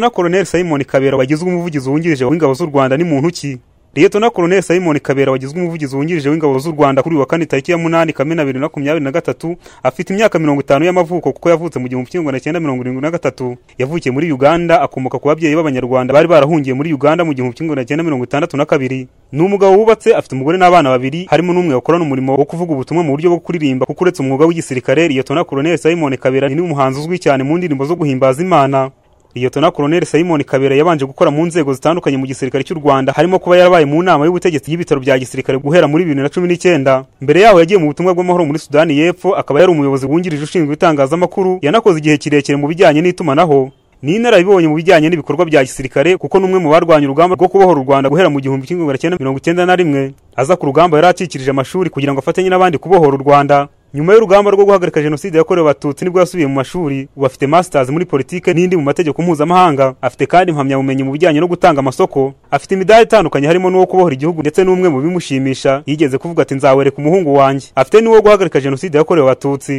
na Colonel simon kabera wagizwe umuvugizi wungirije w'ingabo z'u rwanda ni muntu ki na Colonel simon kabera wagizwe umuvugizi wungirije w'ingabo z'u rwanda kuri wa kane tariki ya 8 kamena 2023 afite imyaka 50 y'amavuko kuko yavutse mu gihumbi kimwe na yavukiye muri uganda akomoka ku babyeyi b'abanyarwanda bari barahungiye muri uganda mu gihumbi kimwe na ni umugabo wubatse afite umugore n'abana babiri harimo n'umwe wakorana umurimo wo kuvuga ubutumwa mu buryo bwo kuririmba kuko uretse umwuga w'igisirikare liyetona colonel simon kabera ni umuhanzi uzwi cyane mu ndirimbo zo guhimbaza imana Liyetona Colonel Simon Kabera yabanje gukora mu nzego zitandukanye mu gisirikare cy'u Rwanda harimo kuba yarabaye mu nama y'ubutegetsi y'ibitaro bya gisirikare guhera muri na 2019 mbere yaho yagiye mu butumwa bw'amahoro muri Sudani y'Epfo akaba yari umuyobozi wungirije ushinzwe itangazamakuru yanakoze igihe kirekire mu bijyanye n'itumanaho ni inarabibonye mu bijyanye n'ibikorwa bya gisirikare kuko n'umwe mu barwanya urugamba rwo kubohora u Rwanda guhera mu gihumbi kimwe magana cyenda mirongo icyenda na rimwe aza ku rugamba yari akikirije amashuri kugira ngo afatanye n'abandi kubohora u Rwanda nyuma y'urugamba rwo guhagarika jenoside yakorewe abatutsi nibwo yasubiye mu mashuri ubu afite masters muri politiki n'indi mu mategeko mpuzamahanga afite kandi impamyabumenyi mu bijyanye no gutanga amasoko afite imidari itandukanye harimo n'uwo kubohora igihugu ndetse n'umwe mu bimushimisha yigeze kuvuga ati nzawereka umuhungu wanjye afite n'uwo guhagarika jenoside yakorewe abatutsi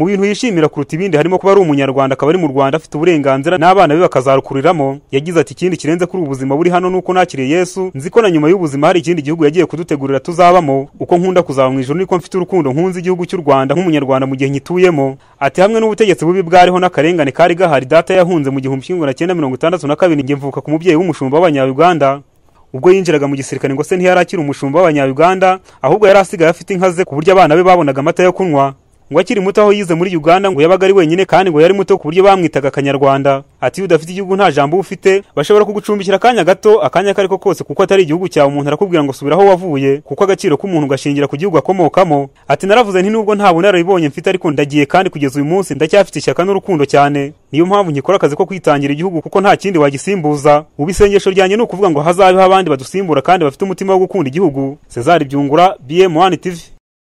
mu bintu yishimira kuruta ibindi harimo kuba ari umunyarwanda akaba ari mu Rwanda afite uburenganzira n'abana be bakazarukuriramo yagize ati ikindi kirenze kuri ubuzima buri hano nuko nakiriye Yesu nzi ko na nyuma y'ubuzima hari ikindi gihugu yagiye kudutegurira tuzabamo uko nkunda kuzaba mu ijuru niko mfite urukundo nkunze igihugu cy'u Rwanda nk'umunyarwanda mu gihe nyituyemo ati hamwe n'ubutegetsi bubi bwariho n'akarengane kari gahari data yahunze mu gihumbi kimwe na cyenda mirongo itandatu na kabiri njye mvuka ku mubyeyi w'umushumba w'abanyayuganda ubwo yinjiraga mu gisirikare ngo se ntiyari akiri umushumba w'abanyayuganda ahubwo yari asigaye afite inka ze ku buryo abana be babonaga amata yo kunywa ngo akiri muto aho yize muri Uganda ngo yabaga ari wenyine kandi ngo yari muto ku buryo bamwitaga akanyarwanda ati udafite igihugu nta jambo ufite bashobora kugucumbikira akanya gato akanya kariko kose kuko atari igihugu cyawe umuntu arakubwira ngo subira aho wavuye kuko agaciro k'umuntu gashingira ku gihugu akomokamo ati naravuze nti nubwo nta bunararibonye mfite ariko ndagiye kandi kugeza uyu munsi ndacyafite ishyaka n'urukundo cyane niyo mpamvu nkikora akazi ko kwitangira igihugu kuko nta kindi wagisimbuza ubu isengesho ryanjye ni ukuvuga ngo hazabeho abandi badusimbura kandi bafite umutima wo gukunda igihugu Cezari Byungura BM1 TV